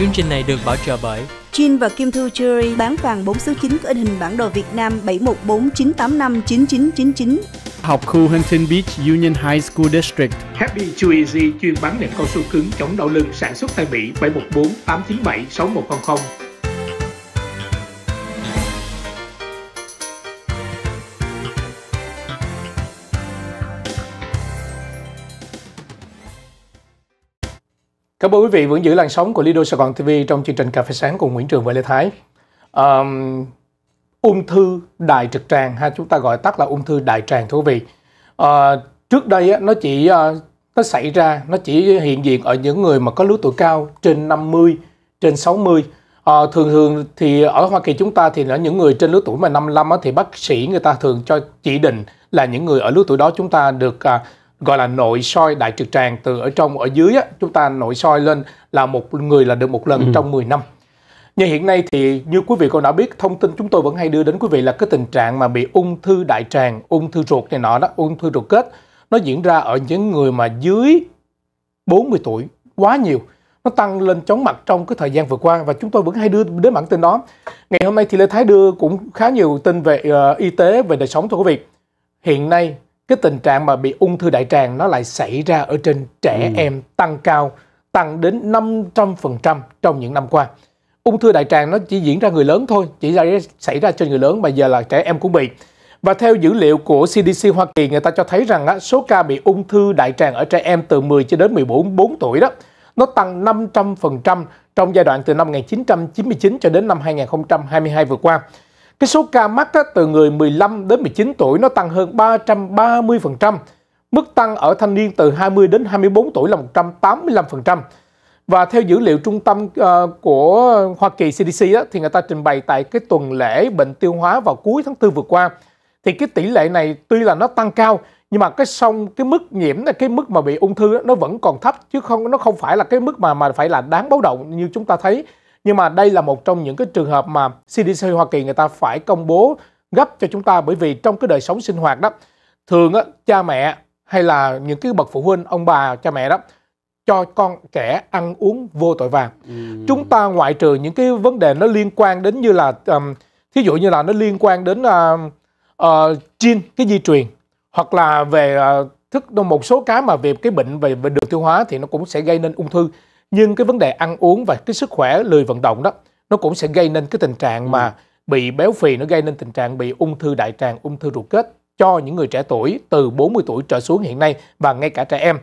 Chương trình này được bảo trợ bởi Jin và Kim Thư Jewelry bán vàng 4 số 9 có in hình bản đồ Việt Nam 7149859999. Học khu Huntington Beach Union High School District. Happy Too Easy chuyên bán nệm cao su cứng chống đau lưng sản xuất tại Mỹ 714 897 6100. Cảm ơn quý vị vẫn giữ làn sóng của Lido Sài Gòn TV trong chương trình Cà phê sáng cùng Nguyễn Trường và Lê Thái. Um, ung thư đại trực tràng ha chúng ta gọi tắt là ung thư đại tràng thú vị. Uh, trước đây á, nó chỉ uh, nó xảy ra nó chỉ hiện diện ở những người mà có lứa tuổi cao trên 50 trên 60 à, ờ, thường thường thì ở Hoa Kỳ chúng ta thì là những người trên lứa tuổi mà 55 á, thì bác sĩ người ta thường cho chỉ định là những người ở lứa tuổi đó chúng ta được à, gọi là nội soi đại trực tràng từ ở trong ở dưới á, chúng ta nội soi lên là một người là được một lần ừ. trong 10 năm nhưng hiện nay thì như quý vị còn đã biết thông tin chúng tôi vẫn hay đưa đến quý vị là cái tình trạng mà bị ung thư đại tràng ung thư ruột này nọ đó ung thư ruột kết nó diễn ra ở những người mà dưới 40 tuổi quá nhiều nó tăng lên chóng mặt trong cái thời gian vừa qua và chúng tôi vẫn hay đưa đến bản tin đó ngày hôm nay thì lê thái đưa cũng khá nhiều tin về uh, y tế về đời sống thưa quý vị hiện nay cái tình trạng mà bị ung thư đại tràng nó lại xảy ra ở trên trẻ ừ. em tăng cao tăng đến 500% trong những năm qua. Ung thư đại tràng nó chỉ diễn ra người lớn thôi, chỉ ra xảy ra trên người lớn mà giờ là trẻ em cũng bị. Và theo dữ liệu của CDC Hoa Kỳ, người ta cho thấy rằng á, số ca bị ung thư đại tràng ở trẻ em từ 10 cho đến 14 4 tuổi đó, nó tăng 500% trong giai đoạn từ năm 1999 cho đến năm 2022 vừa qua. Cái số ca mắc á, từ người 15 đến 19 tuổi nó tăng hơn 330%. Mức tăng ở thanh niên từ 20 đến 24 tuổi là 185%. Và theo dữ liệu trung tâm uh, của Hoa Kỳ CDC á, thì người ta trình bày tại cái tuần lễ bệnh tiêu hóa vào cuối tháng 4 vừa qua thì cái tỷ lệ này tuy là nó tăng cao nhưng mà cái sông cái mức nhiễm cái mức mà bị ung thư nó vẫn còn thấp chứ không nó không phải là cái mức mà mà phải là đáng báo động như chúng ta thấy nhưng mà đây là một trong những cái trường hợp mà CDC Hoa Kỳ người ta phải công bố gấp cho chúng ta bởi vì trong cái đời sống sinh hoạt đó thường á, cha mẹ hay là những cái bậc phụ huynh ông bà cha mẹ đó cho con trẻ ăn uống vô tội vàng ừ. chúng ta ngoại trừ những cái vấn đề nó liên quan đến như là um, thí dụ như là nó liên quan đến uh, uh, gene cái di truyền hoặc là về uh, thức một số cái mà về cái bệnh về, về đường tiêu hóa thì nó cũng sẽ gây nên ung thư nhưng cái vấn đề ăn uống và cái sức khỏe lười vận động đó nó cũng sẽ gây nên cái tình trạng mà ừ. bị béo phì nó gây nên tình trạng bị ung thư đại tràng ung thư ruột kết cho những người trẻ tuổi từ 40 tuổi trở xuống hiện nay và ngay cả trẻ em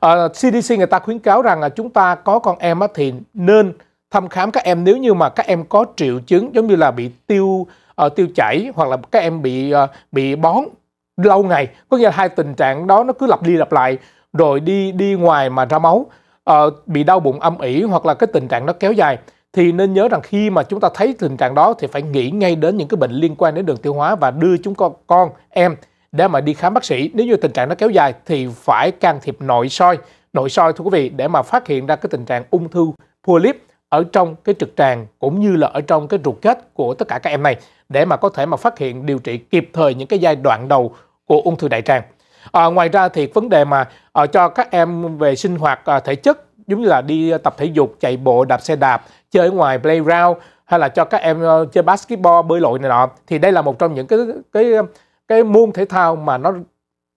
à, CDC người ta khuyến cáo rằng là chúng ta có con em thì nên thăm khám các em nếu như mà các em có triệu chứng giống như là bị tiêu uh, tiêu chảy hoặc là các em bị uh, bị bón lâu ngày có nghĩa là hai tình trạng đó nó cứ lặp đi lặp lại rồi đi đi ngoài mà ra máu Ờ, bị đau bụng âm ỉ hoặc là cái tình trạng đó kéo dài thì nên nhớ rằng khi mà chúng ta thấy tình trạng đó thì phải nghĩ ngay đến những cái bệnh liên quan đến đường tiêu hóa và đưa chúng con con em để mà đi khám bác sĩ nếu như tình trạng nó kéo dài thì phải can thiệp nội soi nội soi thưa quý vị để mà phát hiện ra cái tình trạng ung thư polyp ở trong cái trực tràng cũng như là ở trong cái ruột kết của tất cả các em này để mà có thể mà phát hiện điều trị kịp thời những cái giai đoạn đầu của ung thư đại tràng À, ngoài ra thì vấn đề mà à, cho các em về sinh hoạt à, thể chất giống như là đi tập thể dục, chạy bộ, đạp xe đạp, chơi ở ngoài playground hay là cho các em uh, chơi basketball, bơi lội này nọ thì đây là một trong những cái cái cái môn thể thao mà nó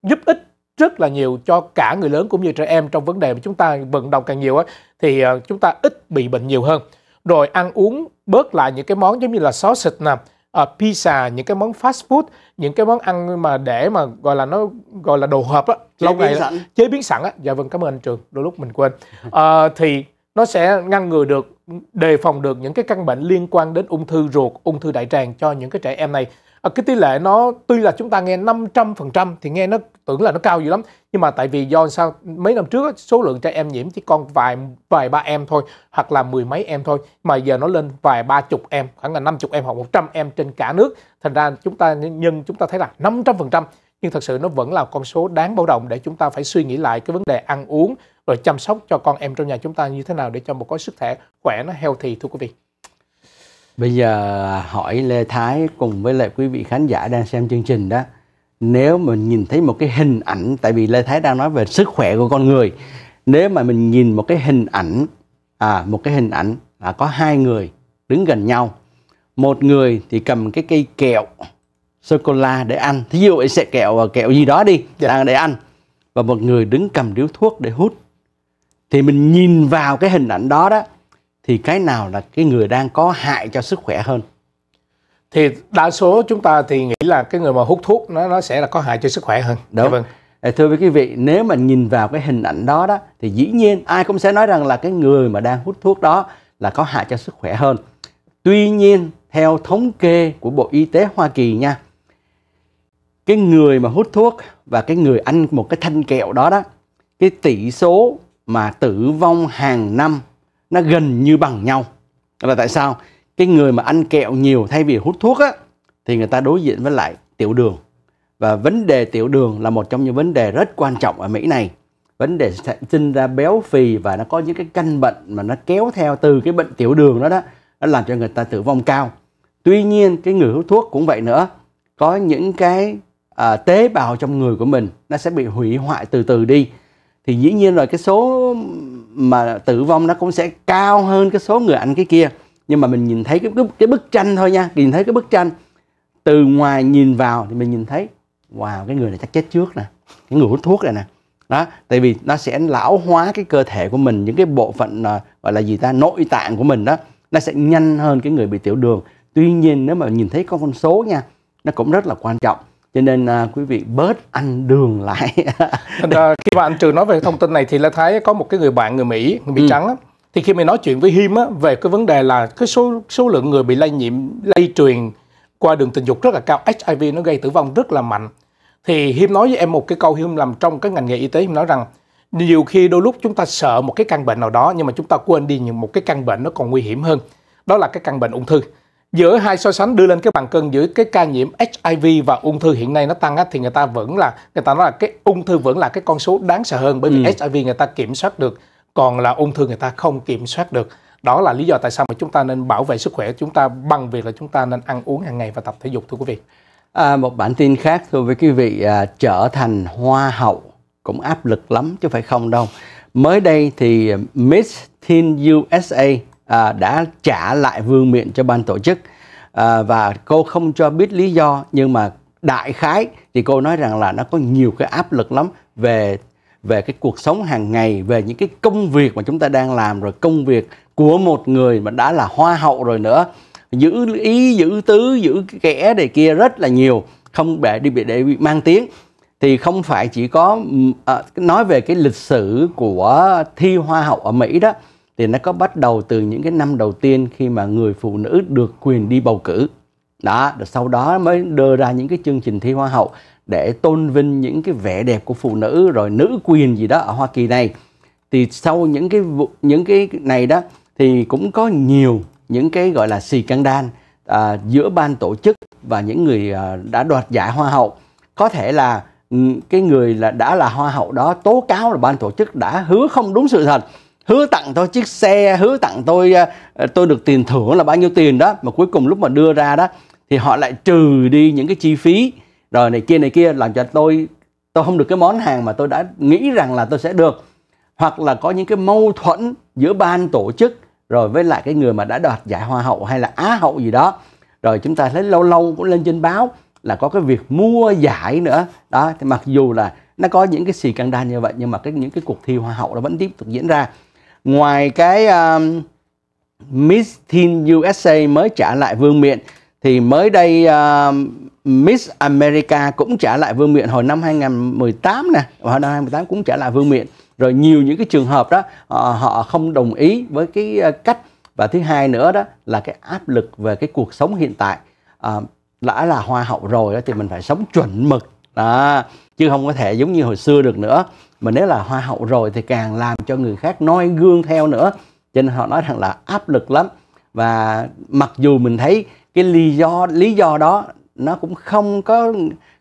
giúp ích rất là nhiều cho cả người lớn cũng như trẻ em trong vấn đề mà chúng ta vận động càng nhiều á thì uh, chúng ta ít bị bệnh nhiều hơn. Rồi ăn uống bớt lại những cái món giống như là xịt nè, uh, pizza những cái món fast food những cái món ăn mà để mà gọi là nó gọi là đồ hộp á lâu ngày sẵn. chế biến sẵn á dạ vâng cảm ơn anh trường đôi lúc mình quên uh, thì nó sẽ ngăn ngừa được đề phòng được những cái căn bệnh liên quan đến ung thư ruột ung thư đại tràng cho những cái trẻ em này À, cái tỷ lệ nó tuy là chúng ta nghe 500% thì nghe nó tưởng là nó cao dữ lắm nhưng mà tại vì do sao mấy năm trước số lượng trẻ em nhiễm chỉ còn vài vài ba em thôi hoặc là mười mấy em thôi mà giờ nó lên vài ba chục em khoảng là năm chục em hoặc một trăm em trên cả nước thành ra chúng ta nhân chúng ta thấy là 500% nhưng thật sự nó vẫn là con số đáng báo động để chúng ta phải suy nghĩ lại cái vấn đề ăn uống rồi chăm sóc cho con em trong nhà chúng ta như thế nào để cho một có sức khỏe khỏe nó healthy thưa quý vị. Bây giờ à, hỏi Lê Thái cùng với lại quý vị khán giả đang xem chương trình đó Nếu mình nhìn thấy một cái hình ảnh Tại vì Lê Thái đang nói về sức khỏe của con người Nếu mà mình nhìn một cái hình ảnh à, Một cái hình ảnh là có hai người đứng gần nhau Một người thì cầm cái cây kẹo sô-cô-la để ăn Thí dụ sẽ kẹo à, kẹo gì đó đi dạ. đang để ăn Và một người đứng cầm điếu thuốc để hút Thì mình nhìn vào cái hình ảnh đó đó thì cái nào là cái người đang có hại cho sức khỏe hơn thì đa số chúng ta thì nghĩ là cái người mà hút thuốc nó nó sẽ là có hại cho sức khỏe hơn dạ đúng vâng thưa quý vị nếu mà nhìn vào cái hình ảnh đó đó thì dĩ nhiên ai cũng sẽ nói rằng là cái người mà đang hút thuốc đó là có hại cho sức khỏe hơn tuy nhiên theo thống kê của bộ y tế hoa kỳ nha cái người mà hút thuốc và cái người ăn một cái thanh kẹo đó đó cái tỷ số mà tử vong hàng năm nó gần như bằng nhau là tại sao cái người mà ăn kẹo nhiều thay vì hút thuốc á thì người ta đối diện với lại tiểu đường và vấn đề tiểu đường là một trong những vấn đề rất quan trọng ở Mỹ này vấn đề sinh ra béo phì và nó có những cái căn bệnh mà nó kéo theo từ cái bệnh tiểu đường đó đó nó làm cho người ta tử vong cao tuy nhiên cái người hút thuốc cũng vậy nữa có những cái à, tế bào trong người của mình nó sẽ bị hủy hoại từ từ đi thì dĩ nhiên rồi cái số mà tử vong nó cũng sẽ cao hơn cái số người ảnh cái kia nhưng mà mình nhìn thấy cái, cái, cái bức tranh thôi nha nhìn thấy cái bức tranh từ ngoài nhìn vào thì mình nhìn thấy wow cái người này chắc chết trước nè cái người hút thuốc này nè đó tại vì nó sẽ lão hóa cái cơ thể của mình những cái bộ phận à, gọi là gì ta nội tạng của mình đó nó sẽ nhanh hơn cái người bị tiểu đường tuy nhiên nếu mà nhìn thấy con con số nha nó cũng rất là quan trọng cho nên à, quý vị bớt ăn đường lại Thành ra, khi mà anh trường nói về thông tin này thì là thái có một cái người bạn người mỹ người mỹ ừ. trắng á, thì khi mình nói chuyện với him á, về cái vấn đề là cái số số lượng người bị lây nhiễm lây truyền qua đường tình dục rất là cao hiv nó gây tử vong rất là mạnh thì him nói với em một cái câu him làm trong cái ngành nghề y tế him nói rằng nhiều khi đôi lúc chúng ta sợ một cái căn bệnh nào đó nhưng mà chúng ta quên đi những một cái căn bệnh nó còn nguy hiểm hơn đó là cái căn bệnh ung thư giữa hai so sánh đưa lên cái bàn cân giữa cái ca nhiễm HIV và ung thư hiện nay nó tăng á, thì người ta vẫn là người ta nói là cái ung thư vẫn là cái con số đáng sợ hơn bởi vì ừ. HIV người ta kiểm soát được còn là ung thư người ta không kiểm soát được đó là lý do tại sao mà chúng ta nên bảo vệ sức khỏe chúng ta bằng việc là chúng ta nên ăn uống hàng ngày và tập thể dục thưa quý vị à, một bản tin khác thưa với quý vị à, trở thành hoa hậu cũng áp lực lắm chứ phải không đâu mới đây thì Miss Teen USA à, đã trả lại vương miện cho ban tổ chức à, và cô không cho biết lý do nhưng mà đại khái thì cô nói rằng là nó có nhiều cái áp lực lắm về về cái cuộc sống hàng ngày về những cái công việc mà chúng ta đang làm rồi công việc của một người mà đã là hoa hậu rồi nữa giữ ý giữ tứ giữ cái kẻ này kia rất là nhiều không để đi bị để bị mang tiếng thì không phải chỉ có à, nói về cái lịch sử của thi hoa hậu ở Mỹ đó thì nó có bắt đầu từ những cái năm đầu tiên khi mà người phụ nữ được quyền đi bầu cử đó rồi sau đó mới đưa ra những cái chương trình thi hoa hậu để tôn vinh những cái vẻ đẹp của phụ nữ rồi nữ quyền gì đó ở Hoa Kỳ này thì sau những cái vụ những cái này đó thì cũng có nhiều những cái gọi là xì căng đan à, giữa ban tổ chức và những người à, đã đoạt giải hoa hậu có thể là ừ, cái người là đã là hoa hậu đó tố cáo là ban tổ chức đã hứa không đúng sự thật hứa tặng tôi chiếc xe hứa tặng tôi ờ, tôi được tiền thưởng là bao nhiêu tiền đó mà cuối cùng lúc mà đưa ra đó thì họ lại trừ đi những cái chi phí rồi này kia này kia làm cho tôi tôi không được cái món hàng mà tôi đã nghĩ rằng là tôi sẽ được hoặc là có những cái mâu thuẫn giữa ban tổ chức rồi với lại cái người mà đã đoạt giải hoa hậu hay là á hậu gì đó rồi chúng ta thấy lâu lâu cũng lên trên báo là có cái việc mua giải nữa đó thì mặc dù là nó có những cái xì căng đan như vậy nhưng mà cái những cái cuộc thi hoa hậu nó vẫn tiếp tục diễn ra ngoài cái um, Miss Teen USA mới trả lại vương miện thì mới đây um, Miss America cũng trả lại vương miện hồi năm 2018 nè, hồi năm 2018 cũng trả lại vương miện. Rồi nhiều những cái trường hợp đó ờ, họ không đồng ý với cái ờ, cách và thứ hai nữa đó là cái áp lực về cái cuộc sống hiện tại à, đã là hoa hậu rồi đó thì mình phải sống chuẩn mực đó chứ không có thể giống như hồi xưa được nữa mà nếu là hoa hậu rồi thì càng làm cho người khác noi gương theo nữa cho nên họ nói rằng là áp lực lắm và mặc dù mình thấy cái lý do lý do đó nó cũng không có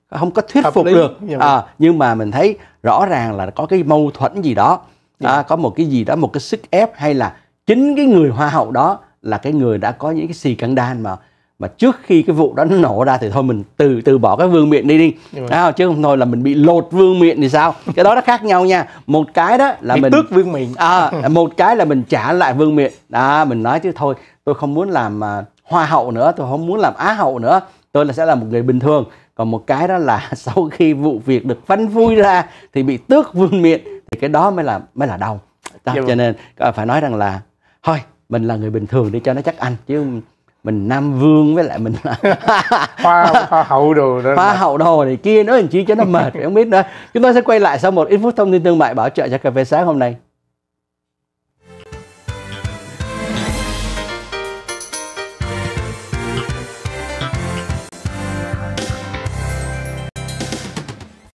không có thuyết Hợp phục lý. được à, nhưng mà mình thấy rõ ràng là có cái mâu thuẫn gì đó dạ. à, có một cái gì đó một cái sức ép hay là chính cái người hoa hậu đó là cái người đã có những cái xì căng đan mà mà trước khi cái vụ đó nó nổ ra thì thôi mình từ từ bỏ cái vương miện đi đi à, chứ không thôi là mình bị lột vương miện thì sao cái đó nó khác nhau nha một cái đó là bị mình tước vương miện à, một cái là mình trả lại vương miện à, mình nói chứ thôi tôi không muốn làm à, hoa hậu nữa tôi không muốn làm á hậu nữa tôi là sẽ là một người bình thường còn một cái đó là sau khi vụ việc được phanh vui ra thì bị tước vương miện thì cái đó mới là mới là đau đó, dạ vâng. cho nên à, phải nói rằng là thôi mình là người bình thường đi cho nó chắc ăn chứ mình nam vương với lại mình là hoa, hoa hậu đồ đó hoa hậu đồ này kia nói làm chi cho nó mệt không biết nữa chúng ta sẽ quay lại sau một ít phút thông tin thương mại bảo trợ cho cà phê sáng hôm nay